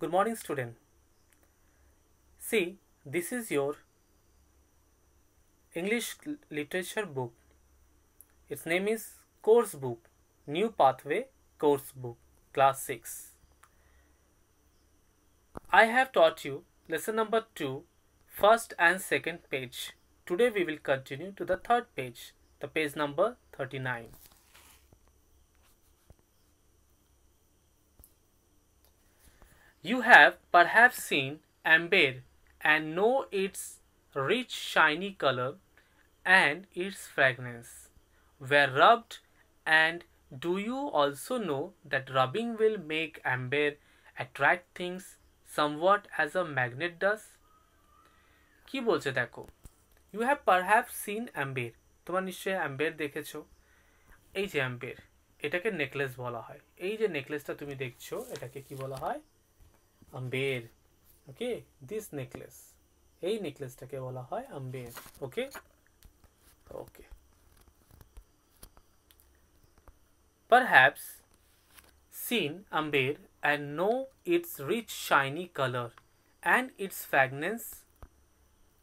Good morning student. See, this is your English literature book. Its name is Course Book, New Pathway Course Book, Class 6. I have taught you lesson number 2, first and second page. Today we will continue to the third page, the page number 39. You have perhaps seen amber and know its rich shiny color and its fragrance were rubbed and do you also know that rubbing will make amber attract things somewhat as a magnet does কি বলছে দেখো you have perhaps seen amber তোমরা নিশ্চয়ই অ্যাম্বের দেখেছো এই যে অ্যাম্বের এটাকে necklace বলা হয় এই যে নেকলেসটা তুমি দেখছো এটাকে কি বলা হয় Amber, okay. This necklace, a necklace. Take a বলা হয় amber. Okay, okay. Perhaps seen amber and know its rich shiny color and its fragrance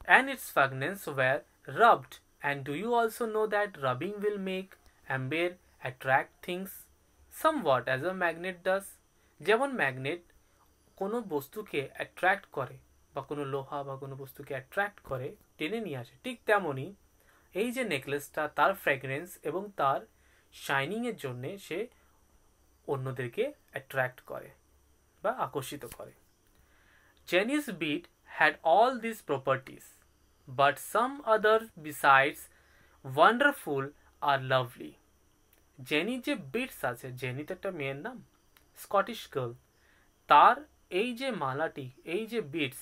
and its fragrance were rubbed and do you also know that rubbing will make amber attract things somewhat as a magnet does যেমন magnet কোনো বস্তুকে attract করে বা কোনো লোহা বা কোনো বস্তুকে অ্যাট্রাক্ট করে টেনে নিয়ে আসে ঠিক তেমনই এই যে নেকলেসটা তার ফ্র্যাগরেন্স এবং তার শাইনিংয়ের জন্যে সে অন্যদেরকে অ্যাট্রাক্ট করে বা আকর্ষিত করে Chinese beads had all this properties but some other besides wonderful আর লাভলি জেনি যে বিটস আছে জেনি তো একটা মেয়ের নাম স্কটিশ গার্ল তার এই যে মালাটি এই যে বিটস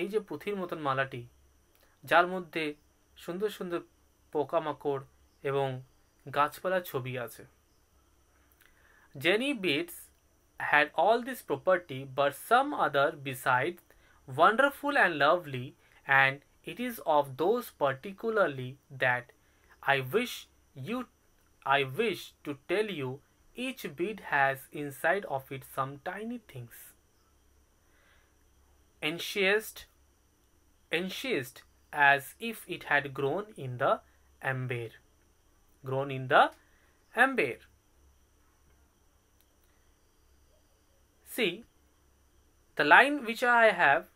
এই যে পুঁথির মতন মালাটি যার মধ্যে সুন্দর সুন্দর পোকামাকড় এবং গাছপালার ছবি আছে Jenny beads had all this property but some other besides wonderful and lovely and it is of those particularly that i wish you i wish to tell you Each bead has inside of it some tiny things. encased, encased as if it had grown in the amber. Grown in the amber. See, the line which I have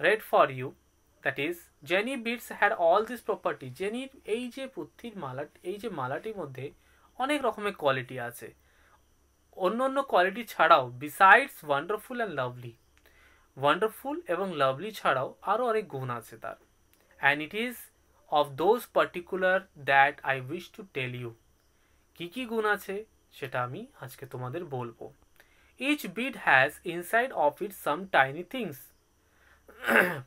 read for you that is Jenny beads had all these properties. Jenny, এই যে পুঁথির মালা Malati যে মালাটির quality অনেক অন্য অন্য quality ছাড়াও besides wonderful and lovely wonderful এবং lovely ছাড়াও আরও অনেক গুণ আছে তার and it is of those particular that I wish to tell you কী কী গুণ আছে সেটা আমি আজকে তোমাদের বলবো each bead has inside of it some tiny things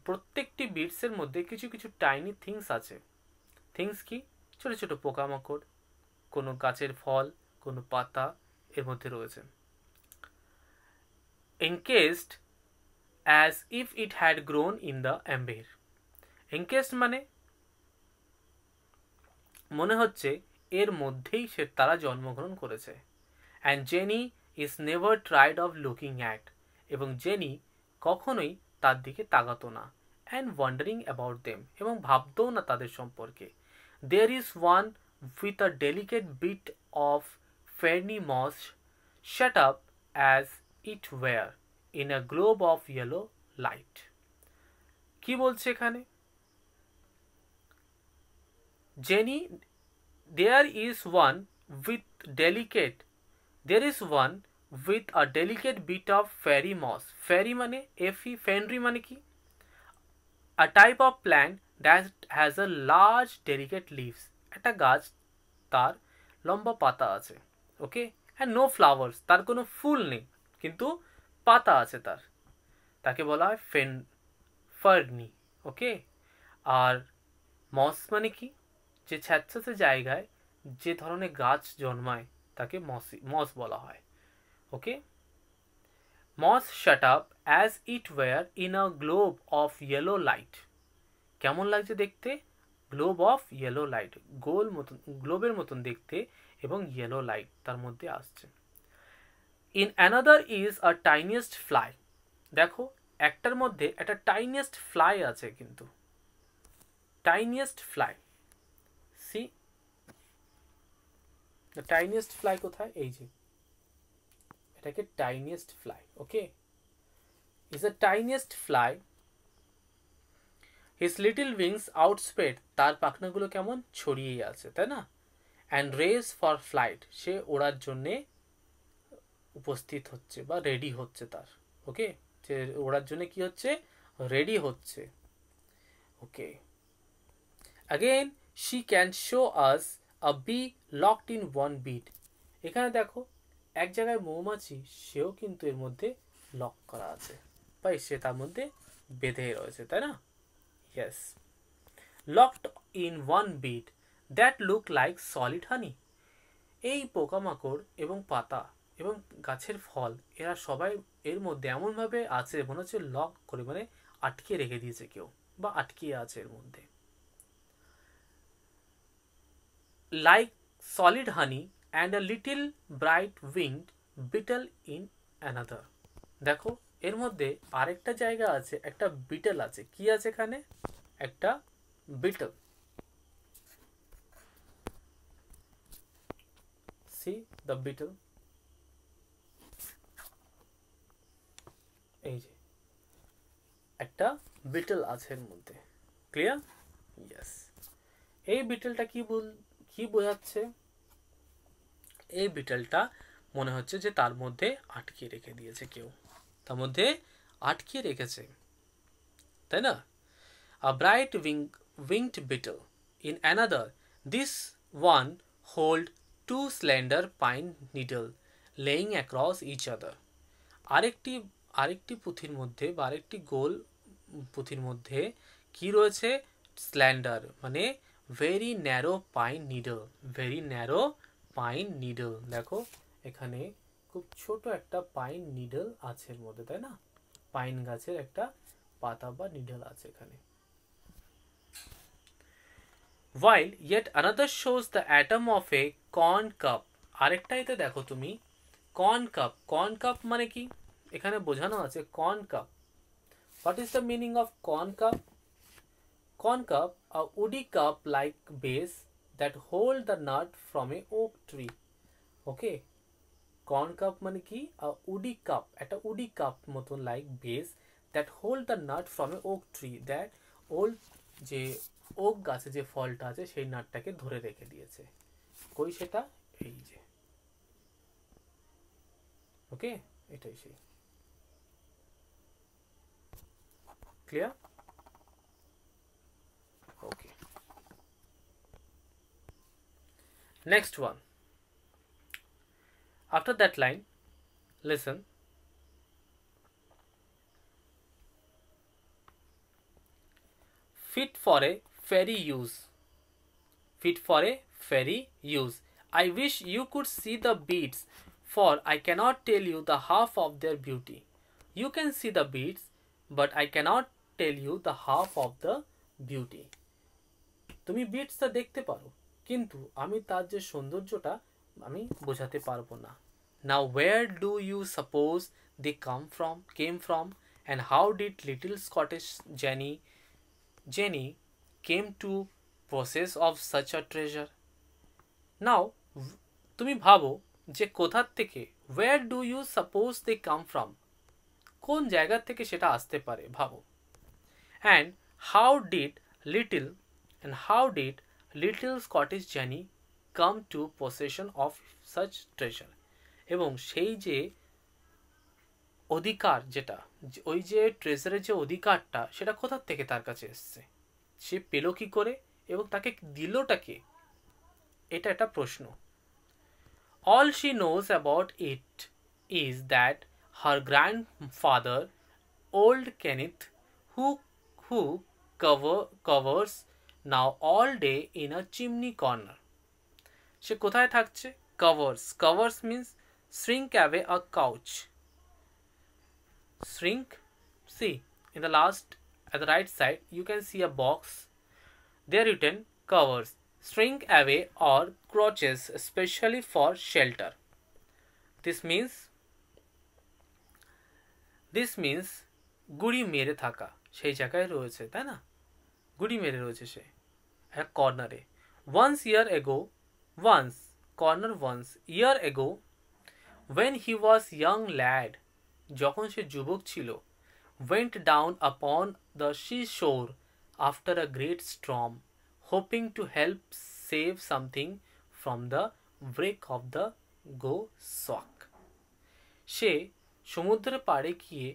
প্রত্যেকটি বিটসের মধ্যে কিছু কিছু টাইনি থিংস আছে থিংস কি ছোটো ছোটো পোকামাকড় কোনো গাছের ফল কোনো পাতা এর মধ্যে রয়েছে encased as if it had grown in the amber encased মানে মনে হচ্ছে এর মধ্যেই সে তারা জন্মগ্রহণ করেছে and Jenny is never tired of looking at এবং জেনি কখনোই তার দিকে তাগাতো না অ্যান্ড ওয়ান্ডারিং অ্যাবাউট দেম এবং ভাবতেও না তাদের সম্পর্কে there is one with a delicate bit of Fanny Moss shut up as it were in a globe of yellow light. কি বলছে এখানে Jenny there is one with delicate there is one with a delicate bit of fairy moss fairy মানে এফি ফেনরি e, মানে কি a type of plant that has a large delicate leaves একটা গাছ তার লম্বা পাতা আছে ওকে হ্যাঁ নো ফ্লাওয়ার্স তার কোনো ফুল নেই কিন্তু পাতা আছে তার তাকে বলা হয় ফেন ফার্নি ওকে আর মস মানে কি যে ছ্যাঁচাতে জায়গায় যে ধরনের গাছ জন্মায় তাকে মসি মস বলা হয় okay moss shut up as it were in a globe of yellow light কেমন লাগছে দেখতে গ্লোব অফ ইয়েলো লাইট গোল মতন গ্লোবের মতন দেখতে এবং ইয়েলো লাইট তার মধ্যে আসছে in another is a tiniest fly দেখো একটার মধ্যে একটা টাইনিয়েস্ট ফ্লাই আছে কিন্তু tiniest fly see tiniest fly কোথায় এই যে এটাকে tiniest fly okay is a tiniest fly his little wings outspread তার পাখনাগুলো কেমন ছড়িয়ে আছে তাই না অ্যান্ড রেস ফর ফ্লাইট সে ওড়ার জন্যে উপস্থিত হচ্ছে বা রেডি হচ্ছে তার ওকে সে ওড়ার জন্যে কি হচ্ছে রেডি হচ্ছে okay again she can show us a bee locked in one bead এখানে দেখো এক জায়গায় মৌমাছি সেও কিন্তু এর মধ্যে লক করা আছে বা সে তার মধ্যে বেঁধে রয়েছে তাই না yes locked in one bead that look like solid honey এই পোকামাকড় এবং পাতা এবং গাছের ফল এরা সবাই এর মধ্যে এমনভাবে আছে মনে হচ্ছে লক করে মানে আটকে রেখে দিয়েছে কেউ বা আটকিয়ে আছে এর মধ্যে like solid honey and a little bright winged beetle in another দেখো এর মধ্যে আরেকটা জায়গা আছে একটা বিটল আছে কি আছে এখানে একটা বিটল see the beetle এই যে একটা বিটল আছে এর মধ্যে ক্লিয়ার ইয়াস এই বিটলটা কি কি বোঝাচ্ছে এই বিটলটা মনে হচ্ছে যে তার মধ্যে আটকে রেখে দিয়েছে কেউ তার মধ্যে আটকে রেখেছে তাই না a bright wing winged beetle in another this one hold to slender pine needle laying across each other আরেকটি আরেকটি পুঁথির মধ্যে বা আরেকটি গোল পুঁথির মধ্যে কি রয়েছে স্ল্যান্ডার মানে very narrow pine needle very narrow pine needle দেখো এখানে খুব ছোট একটা পাইন নিডল আছে এর মধ্যে তাই না পাইন গাছের একটা পাতা বা নিডল আছে এখানে while yet another shows the atom of a corn cup আরেকটাইতে দেখো তুমি corn cup corn cup মানে কি এখানে বোঝানো আছে corn cup what is the meaning of corn cup corn cup a woody cup like base that hold the nut from a oak tree okay corn cup মানে কি a woody cup একটা woody cup মতন like base that hold the nut from a oak tree that old যে গাছে যে ফলটা আছে সেই নাটটাকে ধরে রেখে দিয়েছে কই সেটা এই যে ওকে এটাই সেই clear okay next one after that line lesson fit for a fairy use. Fit for a fairy use. I wish you could see the beads for I cannot tell you the half of their beauty. You can see the beads but I cannot tell you the half of the beauty. তুমি বিটসটা দেখতে পারো কিন্তু আমি তার যে সৌন্দর্যটা আমি বোঝাতে পারবো না now where do you suppose they come from came from and how did little Scottish Jenny Jenny came to possess of such a treasure now তুমি ভাবো যে কোথার থেকে where do you suppose they come from কোন জায়গা থেকে সেটা আসতে পারে ভাবো and how did little and how did little Scottish Jenny come to possession of such treasure এবং সেই যে অধিকার যেটা ওই যে ট্রেজারের যে অধিকারটা সেটা কোথার থেকে তার কাছে এসছে সে পেল কি করে এবং তাকে কে এটা একটা প্রশ্ন all she knows about it is that her father old Kenneth who who cover covers now all day in a chimney corner সে কোথায় থাকছে covers covers means shrink away a couch Shrink, see in the last at the right side you can see a box there written covers string away or crotches especially for shelter this means this means guri mere thaka shei jagay royeche tai na guri mere royeche she a corner e once year ago once corner once year ago when he was young lad jokon she jubok chilo went down upon the seashore after a great storm, hoping to help save something from the break of the go sock সে সমুদ্র পাড়ে গিয়ে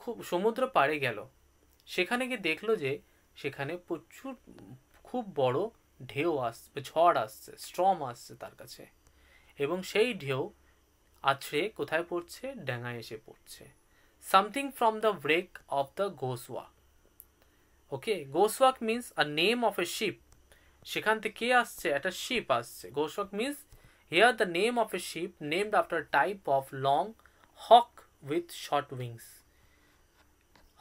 খুব সমুদ্র পাড়ে গেল সেখানে গিয়ে দেখলো যে সেখানে প্রচুর খুব বড় ঢেউ আসছে ঝড় আসছে স্ট্রম আসছে তার কাছে এবং সেই ঢেউ আছড়ে কোথায় পড়ছে ডেঙায় এসে পড়ছে something from the wreck of the Goswa. okay Goswak means a name of a ship সেখান থেকে আসছে a ship আসছে Goswak means here the name of a ship named after a type of long hawk with short wings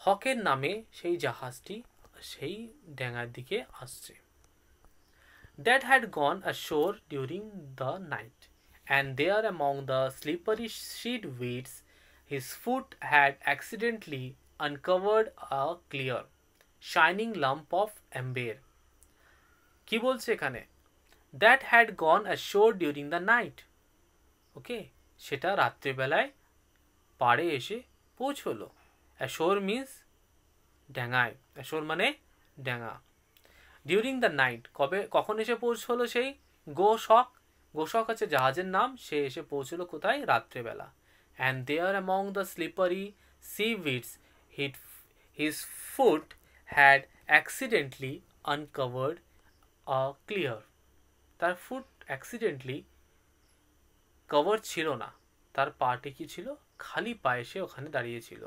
হকের name সেই jahasti সেই ডেঙ্গার দিকে that had gone ashore during the night, and there among the slippery sheet weeds. his foot had accidentally uncovered a clear, shining lump of amber. কি বলছে এখানে that had gone শোর during the night okay সেটা রাত্রেবেলায় পাড়ে এসে পৌঁছলো ashore means ড্যাঙায় অ্যাশোর মানে ড্যাঙা ডিউরিং দ্য নাইট কবে কখন এসে পৌঁছলো সেই গোশক গোশক আছে জাহাজের নাম সে এসে পৌঁছলো কোথায় রাত্রেবেলা and there among the slippery seaweeds his foot had accidentally uncovered a clear তার ফুট অ্যাক্সিডেন্টলি কভার ছিল না তার পাটি কি ছিল খালি পায়ে সে ওখানে দাঁড়িয়েছিল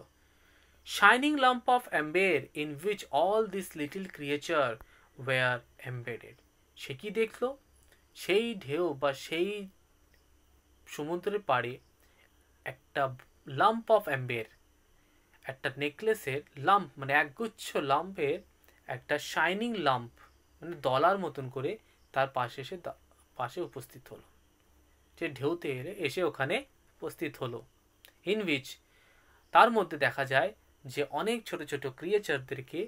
shining lump of amber in which all this little creature were embedded সে কি দেখলো সেই ঢেউ বা সেই সমুদ্রের পাড়ে একটা লাম্প অফ অ্যাম্বের একটা নেকলেসের লাম্প মানে একগুচ্ছ লাম্পের একটা শাইনিং লাম্প মানে দলার মতন করে তার পাশে এসে পাশে উপস্থিত হলো যে ঢেউতে এলে এসে ওখানে উপস্থিত হলো ইনভিচ তার মধ্যে দেখা যায় যে অনেক ছোট ছোট ক্রিয়েচারদেরকে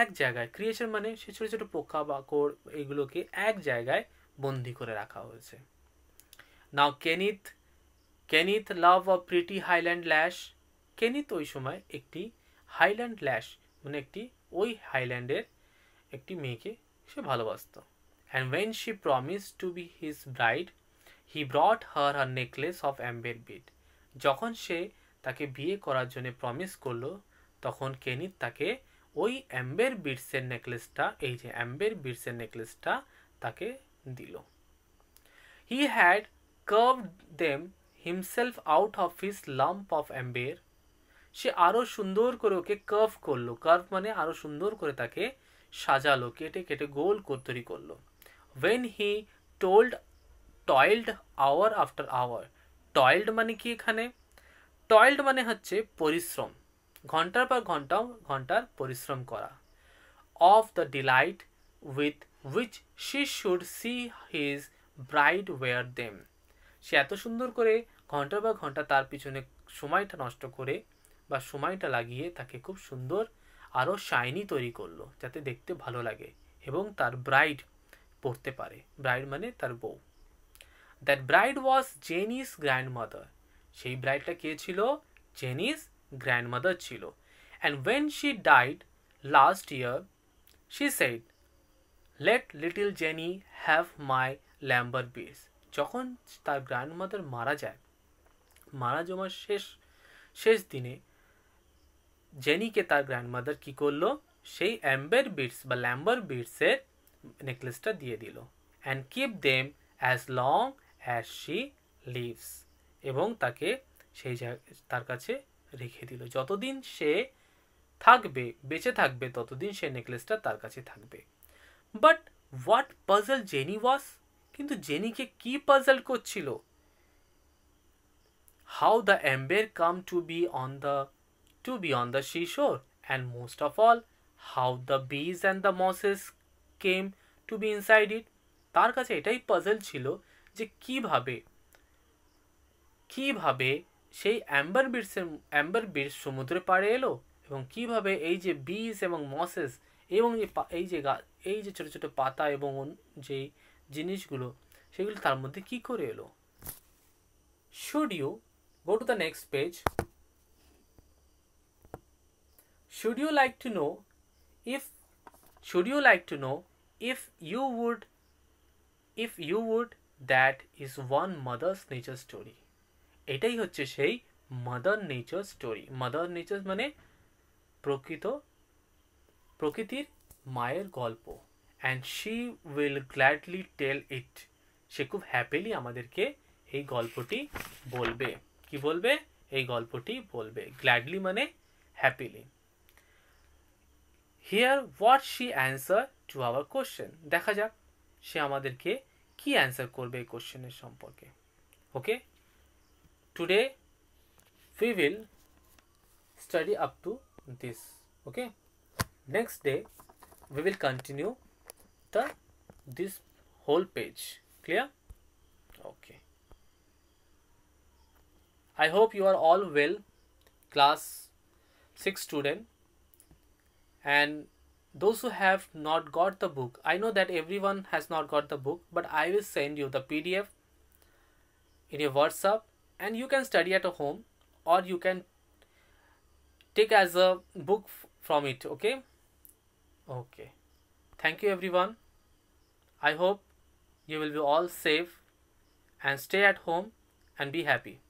এক জায়গায় ক্রিয়েচার মানে সে ছোটো ছোটো পোকা বাকড় এগুলোকে এক জায়গায় বন্দি করে রাখা হয়েছে now Kenneth Kenneth love a pretty Highland lass Kenneth ওই সময় একটি হাইল্যান্ড ল্যাশ মানে একটি ওই হাইল্যান্ডের একটি মেয়েকে সে ভালোবাসত and when she promise to be his bride he brought her her necklace of amber bead যখন সে তাকে বিয়ে করার জন্য প্রমিস করলো তখন কেনিত তাকে ওই অ্যাম্বের বিটসের নেকলেসটা এই যে অ্যাম্বের বিটসের নেকলেসটা তাকে দিল he had carve them himself out of his lump of amber সে আরও সুন্দর করে ওকে কার্ভ করলো কার্ভ মানে আরও সুন্দর করে তাকে সাজালো কেটে কেটে গোল তৈরি করলো when he told toiled hour after hour toiled মানে কি এখানে টয়েল্ড মানে হচ্ছে পরিশ্রম ঘন্টার পর ঘন্টা ঘন্টার পরিশ্রম করা of the delight with which she should see his bride wear them সে এত সুন্দর করে ঘন্টা বা ঘন্টা তার পিছনে সময়টা নষ্ট করে বা সময়টা লাগিয়ে তাকে খুব সুন্দর আরও শাইনি তৈরি করলো যাতে দেখতে ভালো লাগে এবং তার ব্রাইড পড়তে পারে ব্রাইড মানে তার বউ that bride was Jenny's grandmother সেই ব্রাইডটা কে ছিল জেনিস গ্র্যান্ডমাদার ছিল and when she died last year she said let little Jenny have my amber beads যখন তার গ্র্যান্ডমাদার মারা যায় মারা জমার শেষ শেষ দিনে জেনিকে তার গ্র্যান্ডমাদার কি করলো সেই অ্যাম্বের বিটস বা ল্যাম্বার বিটসের নেকলেসটা দিয়ে দিল and keep them as long as she lives এবং তাকে সেই তার কাছে রেখে দিল যতদিন সে থাকবে বেঁচে থাকবে ততদিন সে নেকলেসটা তার কাছে থাকবে but what puzzle Jenny was কিন্তু জেনিকে কি পাজল করছিল how the amber came to be on the to be on the seashore and most of all how the bees and the mosses came to be inside it তার কাছে এটাই puzzle ছিল যে কিভাবে কিভাবে সেই অ্যাম্বার বিটসের অ্যাম্বার বিটস সমুদ্রে পাড়ে এলো এবং কিভাবে এই যে বিজ এবং মসেস এবং এই যে এই যে ছোটো ছোটো পাতা এবং যে জিনিসগুলো সেগুলো তার মধ্যে কি করে এলো should you go to the next page should you like to know if should you like to know if you would if you would that is one mother's nature story এটাই হচ্ছে সেই mother nature story mother nature মানে প্রকৃত প্রকৃতির মায়ের গল্প and she will gladly tell it সে খুব হ্যাপিলি আমাদেরকে এই গল্পটি বলবে কি বলবে এই গল্পটি বলবে গ্ল্যাডলি মানে happily hear what she answer to our question দেখা যাক সে আমাদেরকে কি অ্যান্সার করবে এই কোশ্চেনের সম্পর্কে okay today we will study up to this okay next day we will continue the this whole page clear okay i hope you are all well class 6 student and those who have not got the book i know that everyone has not got the book but i will send you the pdf in your whatsapp and you can study at home or you can take as a book from it okay okay thank you everyone I hope you will be all safe and stay at home and be happy.